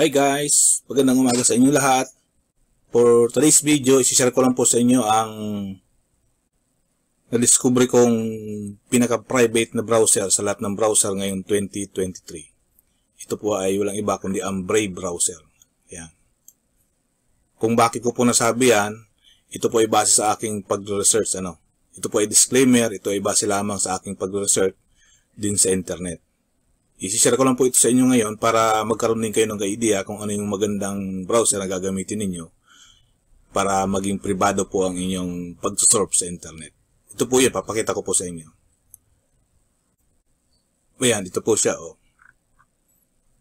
Hi guys! Magandang umaga sa inyo lahat. For today's video, isishare ko lang po sa inyo ang na-discover kong pinaka-private na browser sa lahat ng browser ngayong 2023. Ito po ay walang iba kundi ang Brave browser. Yan. Kung bakit ko po nasabi yan, ito po ay base sa aking pag-research. Ano? Ito po ay disclaimer, ito ay base lamang sa aking pag-research din sa internet. Isishare ko lang po ito sa inyo ngayon para magkaroon din kayo ng idea kung ano yung magandang browser na gagamitin ninyo para maging privado po ang inyong pag-surf sa internet. Ito po yun, papakita ko po sa inyo. Ayan, dito po siya, oh.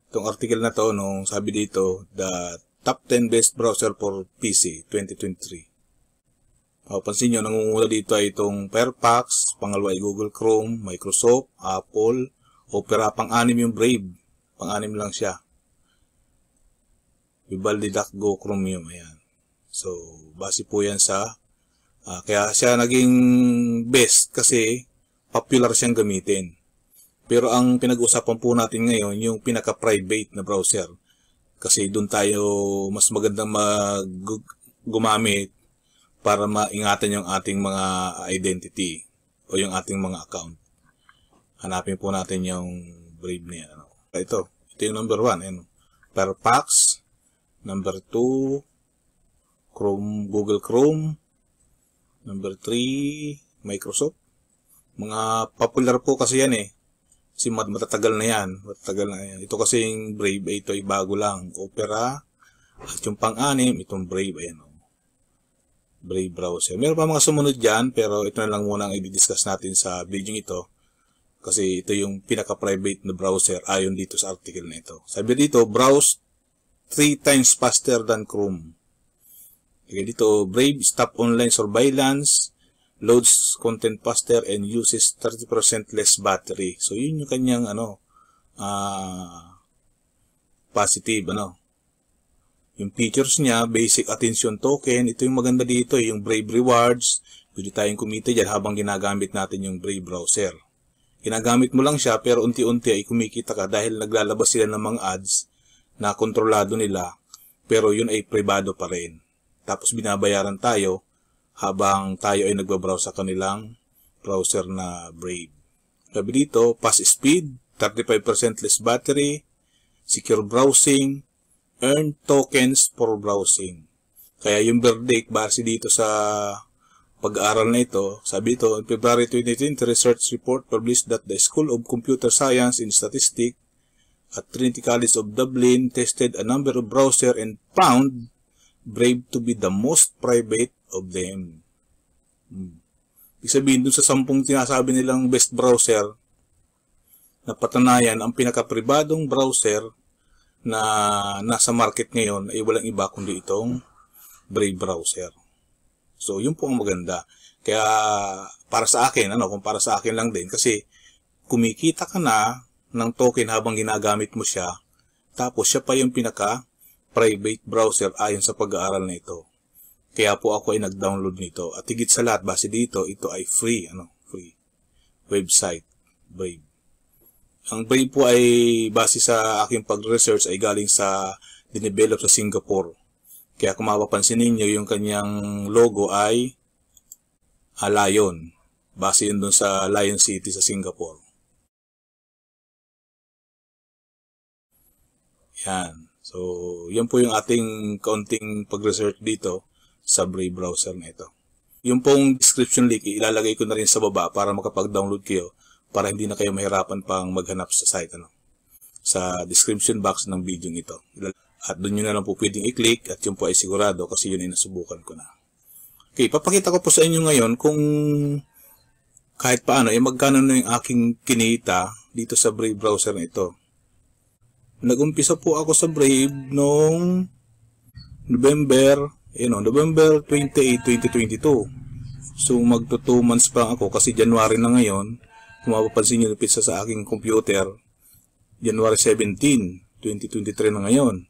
Itong article na to, nung no, sabi dito, the top 10 best browser for PC 2023. Oh, pansin nyo, nangunguna dito ay itong Firefox, pangalawa ay Google Chrome, Microsoft, Apple, Opera pang-anim yung Brave. Pang-anim lang siya. Vivaldi Go Chromium. Ayan. So, base po yan sa... Uh, kaya siya naging best kasi popular siyang gamitin. Pero ang pinag-usapan po natin ngayon, yung pinaka-private na browser. Kasi doon tayo mas magandang mag gumamit para maingatan yung ating mga identity o yung ating mga account. Hanapin po natin yung brave na Ano. Ito. Ito yung number 1. Ayan. Per packs. Number 2. Chrome, Google Chrome. Number 3. Microsoft. Mga popular po kasi yan eh. Kasi matatagal na yan. Matatagal na yan. Ito kasi yung Brave, ito ay bago lang. Opera. At yung pang-anim, itong Brave. Ayan. Oh. Brave browser. Meron pa mga sumunod dyan, pero ito na lang muna ang i-discuss natin sa video ito. Kasi ito yung pinaka-private na browser ayon dito sa article na ito. Sabi dito, browse 3 times faster than Chrome. Okay, dito, Brave stop online surveillance, loads content faster, and uses 30% less battery. So, yun yung kanyang, ano, uh, positive, ano. Yung features niya, basic attention token, ito yung maganda dito, eh, yung Brave Rewards, pwede tayong kumita dyan habang ginagamit natin yung Brave Browser. Ginagamit mo lang siya pero unti-unti ay kumikita ka dahil naglalabas sila ng mga ads na kontrolado nila pero yun ay privado pa rin. Tapos binabayaran tayo habang tayo ay nagbabrowse sa kanilang browser na Brave. Sabi dito, fast speed, 35% less battery, secure browsing, earn tokens for browsing. Kaya yung birth date base dito sa pag-aaral na ito. Sabi ito, in February 2018, research report published that the School of Computer Science and Statistics at Trinity College of Dublin tested a number of browser and found Brave to be the most private of them. Hmm. Ibig sabihin, dun sa sampung tinasabi nilang best browser, na patanayan ang pinaka-pribadong browser na nasa market ngayon ay walang iba kundi itong Brave browser. So, yun po ang maganda. Kaya, para sa akin, ano, kung para sa akin lang din, kasi kumikita ka na ng token habang ginagamit mo siya, tapos siya pa yung pinaka private browser ayon sa pag-aaral na ito. Kaya po ako ay nag-download nito. At higit sa lahat, base dito, ito ay free, ano, free website, Brave. Ang Brave po ay base sa aking pag-research ay galing sa dinevelop sa Singapore. Kaya kung mapapansin ninyo, yung kanyang logo ay a ah, lion. Base yun dun sa Lion City sa Singapore. Yan. So, yan po yung ating kaunting pag-research dito sa Brave browser na ito. Yung pong description link, ilalagay ko na rin sa baba para makapag-download kayo para hindi na kayo mahirapan pang maghanap sa site. Ano? Sa description box ng video nito. Ilalagay at doon nyo na lang po pwedeng i-click at yun po ay sigurado kasi yun ay nasubukan ko na. Okay, papakita ko po sa inyo ngayon kung kahit paano, eh magkano na yung aking kinita dito sa Brave browser na ito. Nag-umpisa po ako sa Brave noong November, you eh, know, November 28, 2022. So magto 2 months pa ako kasi January na ngayon. Kung mapapansin nyo, pizza sa aking computer, January 17, 2023 na ngayon.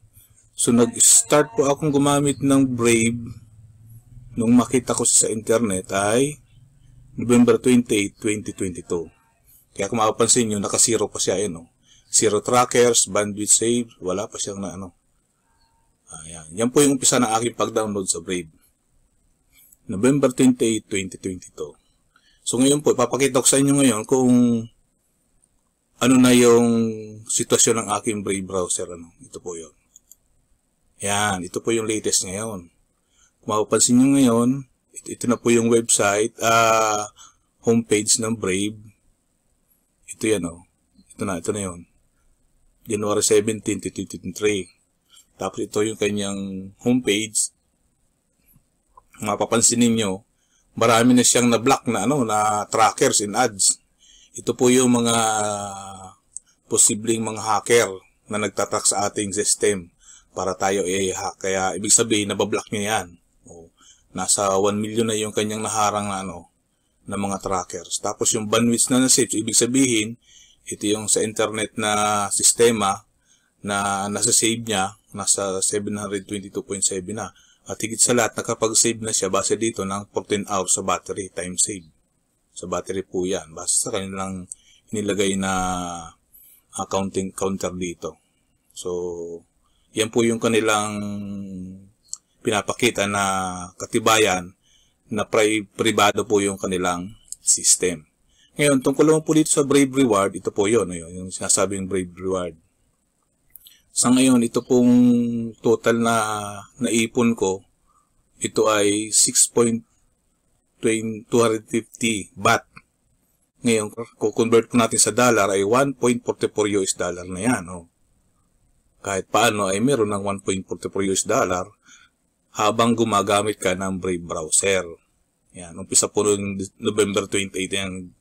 So nag-start po akong gumamit ng Brave nung makita ko sa internet ay November 28, 2022. Kaya kung mapapansin nyo, nakasiro pa siya eh, oh. no? Zero trackers, bandwidth saved, wala pa siyang na ano. Ayan. Yan po yung umpisa ng aking pag-download sa Brave. November 28, 2022. So ngayon po, ipapakita ko sa inyo ngayon kung ano na yung sitwasyon ng aking Brave browser. Ano. Ito po yon yan, ito po yung latest ngayon. Kung mapapansin nyo ngayon, ito, ito na po yung website, uh, homepage ng Brave. Ito yan o. Oh. Ito na, ito na yun. January 17, 2023. Tapos ito yung kanyang homepage. Kung mapapansin ninyo, marami na siyang na-block na, ano, na trackers and ads. Ito po yung mga posibleng mga hacker na nagtatrack sa ating system para tayo i-hack. Kaya ibig sabihin, nabablock niya yan. O, nasa 1 million na yung kanyang naharang na ano, ng mga trackers. Tapos yung bandwidth na nasave, ibig sabihin, ito yung sa internet na sistema na nasa save niya, nasa 722.7 na. At higit sa lahat, nakapag-save na siya base dito ng 14 hours sa battery, time save. Sa battery po yan. Basta sa kanilang inilagay na accounting counter dito. So, yan po yung kanilang pinapakita na katibayan na pri privado po yung kanilang system. Ngayon, tungkol naman po dito sa Brave Reward, ito po yun, yun yung sinasabing Brave Reward. Sa ngayon, ito pong total na naipon ko, ito ay 6.250 baht. Ngayon, kung convert ko natin sa dollar ay 1.44 US dollar na yan. Oh kahit paano ay meron ng 1.44 US dollar habang gumagamit ka ng Brave browser. Yan, umpisa po noong November 28 ang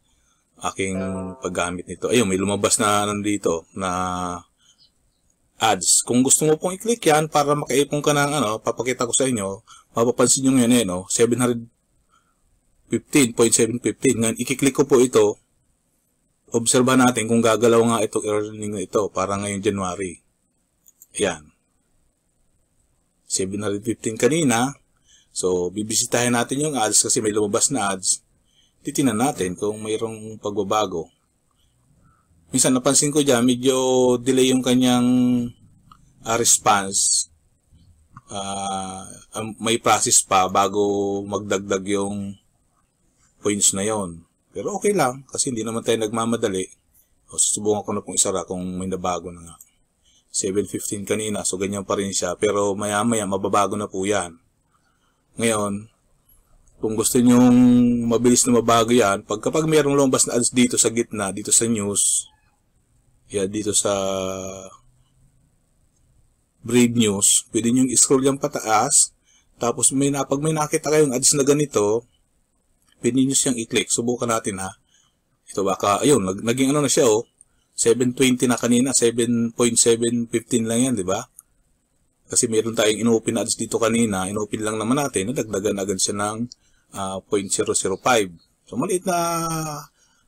aking paggamit nito. Ayun, may lumabas na nandito na ads. Kung gusto mo pong i-click yan para makaipon ka ng ano, papakita ko sa inyo, mapapansin nyo ngayon eh, no? 715.715. Ngayon, i-click ko po ito. Obserba natin kung gagalaw nga itong earning na ito para ngayong January. Ayan. 715 kanina. So, bibisitahin natin yung ads kasi may lumabas na ads. Titinan natin kung mayroong pagbabago. Minsan napansin ko dyan, medyo delay yung kanyang uh, response. Uh, may process pa bago magdagdag yung points na yon. Pero okay lang kasi hindi naman tayo nagmamadali. O, susubukan ko na pong isara kung may nabago na nga. 7.15 kanina, so ganyan pa rin siya. Pero maya-maya, mababago na po yan. Ngayon, kung gusto nyong mabilis na mabago yan, pag mayroong lumabas na ads dito sa gitna, dito sa news, yeah, dito sa Brave News, pwede nyong scroll yan pataas, tapos may na, pag may nakita kayong ads na ganito, pwede nyo siyang i-click. Subukan natin ha. Ito baka, ayun, naging ano na siya oh, 720 na kanina, 7.715 lang yan, di ba? Kasi meron tayong inopen ads dito kanina, inopen lang naman natin, nadagdagan agad siya ng uh, ah, 0.005. So maliit na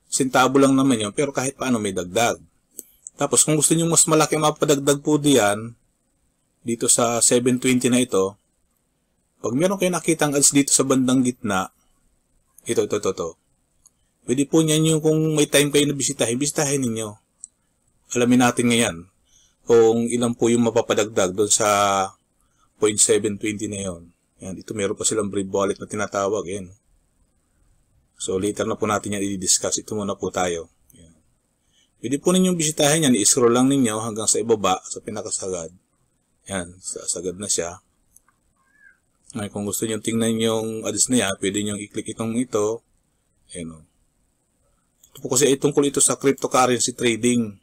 sentabo lang naman yun, pero kahit paano may dagdag. Tapos kung gusto niyo mas malaki mapadagdag po diyan, dito sa 720 na ito, pag meron kayo nakitang ads dito sa bandang gitna, ito, ito, ito, ito. Pwede po niyan yung kung may time kayo na bisitahin, bisitahin ninyo alamin natin ngayon kung ilan po yung mapapadagdag doon sa 0.720 na yun. Yan, dito meron pa silang brave wallet na tinatawag. Yan. So, later na po natin yan i-discuss. Ito muna po tayo. Yan. Pwede po ninyong bisitahin yan. I-scroll lang ninyo hanggang sa ibaba, sa pinakasagad. Yan, sa sagad na siya. Ay, kung gusto niyo tingnan yung address niya, pwede niyo i-click itong ito. Yan o. Oh. Ito po kasi ay tungkol ito sa cryptocurrency trading.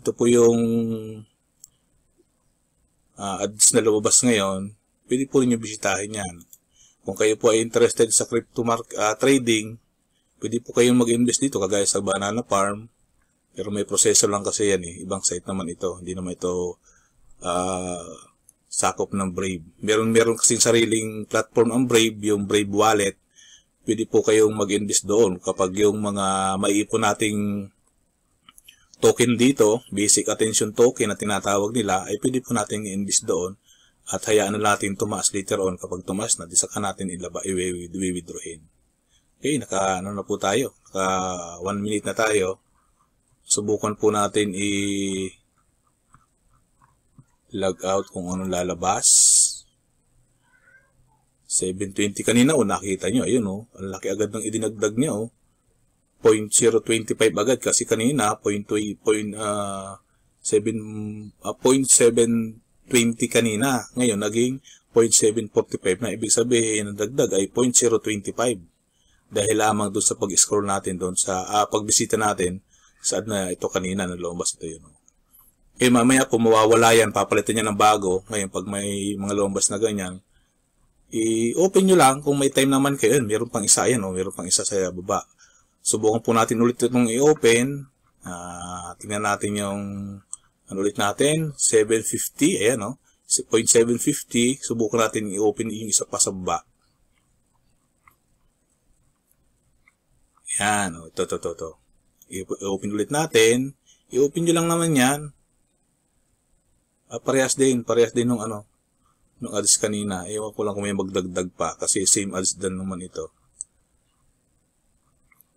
Ito po yung uh, ads na lumabas ngayon. Pwede po rin bisitahin yan. Kung kayo po ay interested sa crypto market, uh, ah, trading, pwede po kayong mag-invest dito kagaya sa Banana Farm. Pero may proseso lang kasi yan eh. Ibang site naman ito. Hindi naman ito uh, sakop ng Brave. Meron meron kasing sariling platform ang Brave, yung Brave Wallet. Pwede po kayong mag-invest doon kapag yung mga maiipon nating token dito, basic attention token na tinatawag nila, ay pwede po natin i-invest doon at hayaan na natin tumaas later on kapag tumaas na, di saka natin ilaba, i-withdrawin. Okay, naka ano na po tayo, naka 1 minute na tayo. Subukan po natin i- log out kung ano lalabas. 720 kanina, o oh, nakita nyo, ayun o, oh, ang laki agad ng idinagdag niya o. Oh. 0.025 agad kasi kanina 0.7 uh, 7, uh, 0.720 kanina. Ngayon, naging 0.745 na. Ibig sabihin, ang dagdag ay 0.025 dahil lamang doon sa pag-scroll natin doon sa uh, pagbisita natin saan na ito kanina na lumabas ito yun. Eh mamaya kung mawawala yan, papalitan niya ng bago. Ngayon pag may mga lumabas na ganyan, i-open nyo lang kung may time naman kayo. Yun, meron pang isa yan, oh, meron pang isa sa baba. Subukan po natin ulit itong i-open. Uh, tingnan natin yung, ano ulit natin, 750, ayan o, oh, 0.750, subukan natin i-open yung isa pa sa baba. Ayan, oh, ito, ito, ito, ito. I-open ulit natin. I-open nyo lang naman yan. Ah, parehas din, parehas din nung ano, nung ads kanina. Ewan ko lang kung may magdagdag pa kasi same ads din naman ito.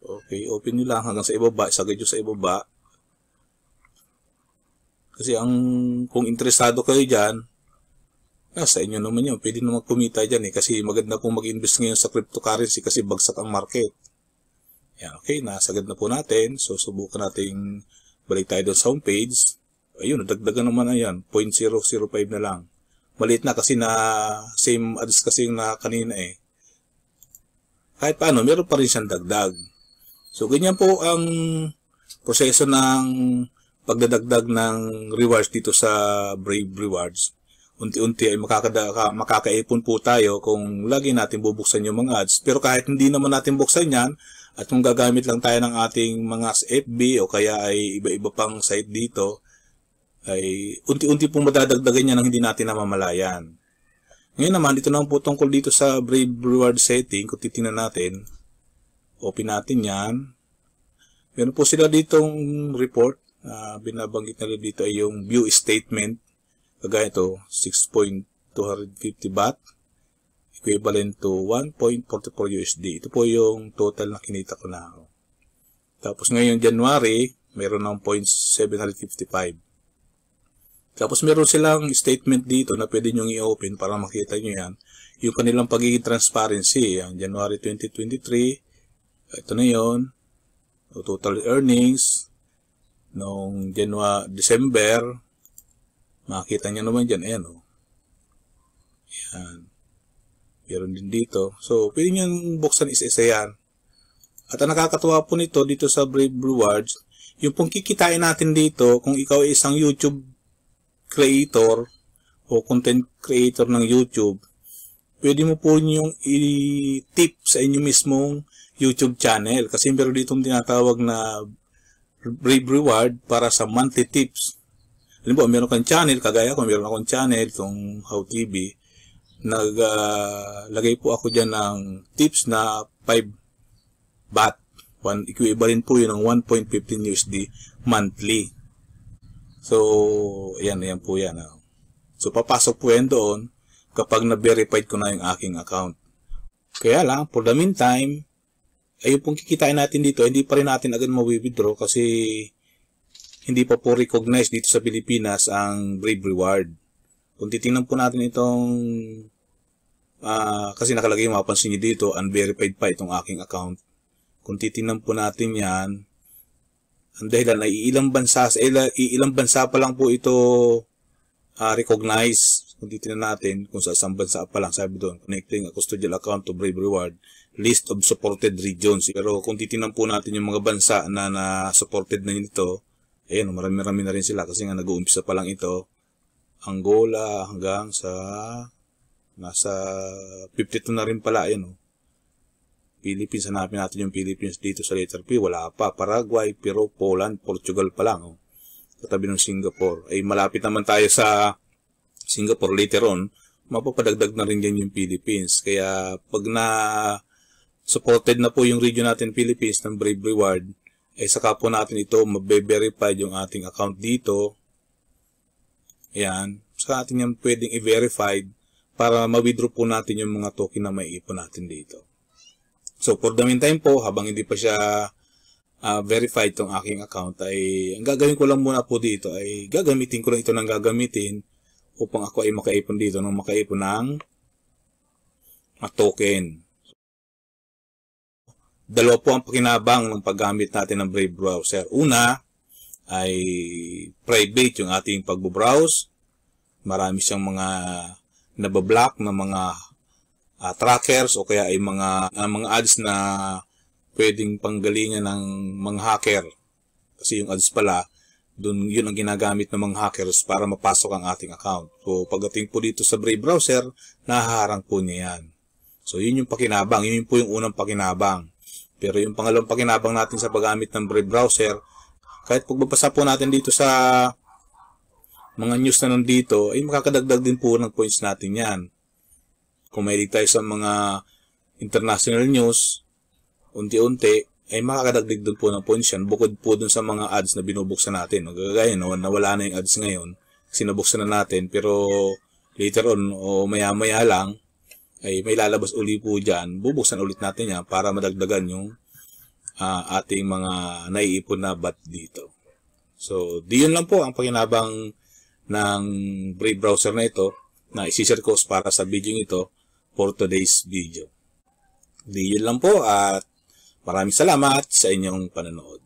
Okay, open nyo lang hanggang sa ibaba. Isagay nyo sa ibaba. Kasi ang kung interesado kayo dyan, ah, sa inyo naman yun. Pwede naman kumita dyan eh. Kasi maganda kung mag-invest ngayon sa cryptocurrency kasi bagsak ang market. Yan, okay. Nasagad na po natin. So, subukan natin balik tayo doon sa homepage. Ayun, dagdagan naman na yan. 0.005 na lang. Maliit na kasi na same address kasi yung na kanina eh. Kahit paano, meron pa rin siyang dagdag. So, ganyan po ang proseso ng pagdadagdag ng rewards dito sa Brave Rewards. Unti-unti ay makakada, makakaipon po tayo kung lagi natin bubuksan yung mga ads. Pero kahit hindi naman natin buksan yan, at kung gagamit lang tayo ng ating mga FB o kaya ay iba-iba pang site dito, ay unti-unti po madadagdagan niya nang hindi natin namamalayan. Ngayon naman, ito na po tungkol dito sa Brave Reward Setting, kung titingnan natin, Open natin yan. Meron po sila ditong report. Uh, binabanggit nila dito ay yung view statement. Kagaya ito, 6.250 baht equivalent to 1.44 USD. Ito po yung total na kinita ko na Tapos ngayon, January, meron ng 0.755. Tapos meron silang statement dito na pwede nyo i-open para makita nyo yan. Yung kanilang pagiging transparency, ang January 2023, ito na yon o total earnings noong January, December. Makita nyo naman dyan. Ayan o. Oh. Ayan. Meron din dito. So, pwede nyo buksan isa-isa yan. At ang nakakatuwa po nito dito sa Brave Rewards, yung pong kikitain natin dito, kung ikaw ay isang YouTube creator o content creator ng YouTube, pwede mo po niyong i-tip sa inyo mismong YouTube channel kasi meron ditong tinatawag na Brave Reward para sa monthly tips. Alam po, meron kang channel, kagaya ko, meron akong channel, itong How TV, naglagay ah, uh, po ako dyan ng tips na 5 baht. One, equivalent po yun ng 1.15 USD monthly. So, ayan, ayan po yan. Ah. So, papasok po yan doon kapag na-verified ko na yung aking account. Kaya lang, for the meantime, ayun pong kikitain natin dito, hindi pa rin natin agad mawi-withdraw kasi hindi pa po recognized dito sa Pilipinas ang Brave Reward. Kung titingnan po natin itong, uh, kasi nakalagay mapansin nyo dito, unverified pa itong aking account. Kung titingnan po natin yan, ang dahilan ay ilang bansa, eh, ilang, ilang bansa pa lang po ito uh, recognize, kung titignan natin, kung sa isang bansa pa lang, sabi doon, connecting a custodial account to Brave Reward, list of supported regions. Pero kung titignan po natin yung mga bansa na na-supported na nito, ayun, marami rami na rin sila kasi nga nag-uumpisa pa lang ito. Angola hanggang sa nasa 52 na rin pala, ayun, oh. Philippines, hanapin natin yung Philippines dito sa letter P, wala pa. Paraguay, Peru, Poland, Portugal pa lang, oh katabi ng Singapore, ay malapit naman tayo sa Singapore later on, mapapadagdag na rin yan yung Philippines. Kaya pag na supported na po yung region natin Philippines ng Brave Reward, ay saka po natin ito mabe-verify yung ating account dito. Ayan. Sa atin yan pwedeng i-verify para ma-withdraw po natin yung mga token na maiipon natin dito. So for the meantime po, habang hindi pa siya uh, verify itong aking account ay ang gagawin ko lang muna po dito ay gagamitin ko lang ito ng gagamitin upang ako ay makaipon dito ng makaipon ng a ah, token. Dalawa po ang pakinabang ng paggamit natin ng Brave Browser. Una ay private yung ating pagbo-browse. Marami siyang mga nabablock na mga uh, trackers o kaya ay mga uh, mga ads na pwedeng panggalingan ng mga hacker. Kasi yung ads pala, dun, yun ang ginagamit ng mga hackers para mapasok ang ating account. So pagdating po dito sa Brave Browser, nahaharang po niya yan. So yun yung pakinabang, yun po yung unang pakinabang. Pero yung pangalawang pakinabang natin sa paggamit ng Brave Browser, kahit pagbabasa po natin dito sa mga news na nandito, ay makakadagdag din po ng points natin yan. Kung may tayo sa mga international news, unti-unti ay eh, makakadagdag doon po ng points yan bukod po doon sa mga ads na binubuksan natin. O gagaya, no, nawala na yung ads ngayon, sinubuksan na natin, pero later on o maya-maya lang, ay may lalabas uli po dyan, bubuksan ulit natin yan para madagdagan yung uh, ating mga naiipon na bat dito. So, diyon lang po ang pakinabang ng Brave Browser na ito na isi-share ko para sa video ito for today's video. Diyon lang po at Maraming salamat sa inyong panonood.